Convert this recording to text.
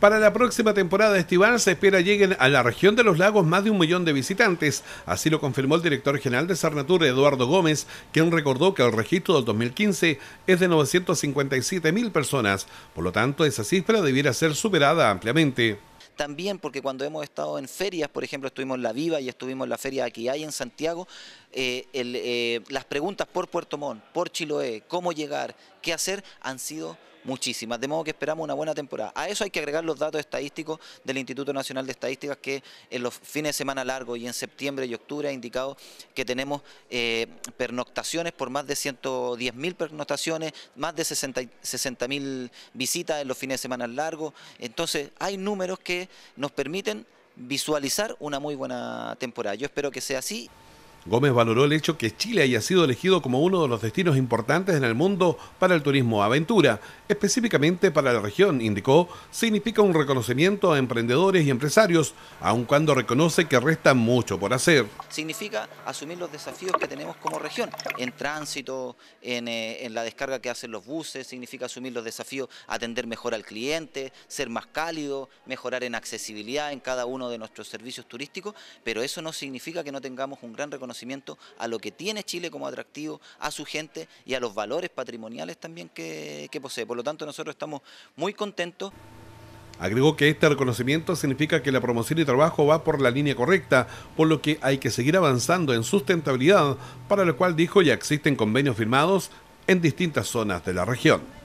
Para la próxima temporada estival se espera lleguen a la región de los lagos más de un millón de visitantes, así lo confirmó el director general de Sarnatur, Eduardo Gómez, quien recordó que el registro del 2015 es de 957 mil personas, por lo tanto esa cifra debiera ser superada ampliamente también porque cuando hemos estado en ferias, por ejemplo, estuvimos en La Viva y estuvimos en la feria aquí hay en Santiago, eh, eh, las preguntas por Puerto Montt, por Chiloé, cómo llegar, qué hacer, han sido muchísimas, de modo que esperamos una buena temporada. A eso hay que agregar los datos estadísticos del Instituto Nacional de Estadísticas que en los fines de semana largos y en septiembre y octubre ha indicado que tenemos eh, pernoctaciones por más de 110.000 pernoctaciones, más de 60.000 visitas en los fines de semana largos. Entonces hay números que nos permiten visualizar una muy buena temporada. Yo espero que sea así. Gómez valoró el hecho que Chile haya sido elegido como uno de los destinos importantes en el mundo para el turismo aventura, específicamente para la región, indicó, significa un reconocimiento a emprendedores y empresarios, aun cuando reconoce que resta mucho por hacer. Significa asumir los desafíos que tenemos como región, en tránsito, en, eh, en la descarga que hacen los buses, significa asumir los desafíos, atender mejor al cliente, ser más cálido, mejorar en accesibilidad en cada uno de nuestros servicios turísticos, pero eso no significa que no tengamos un gran reconocimiento a lo que tiene Chile como atractivo, a su gente y a los valores patrimoniales también que, que posee. Por lo tanto, nosotros estamos muy contentos. Agregó que este reconocimiento significa que la promoción y trabajo va por la línea correcta, por lo que hay que seguir avanzando en sustentabilidad, para lo cual dijo ya existen convenios firmados en distintas zonas de la región.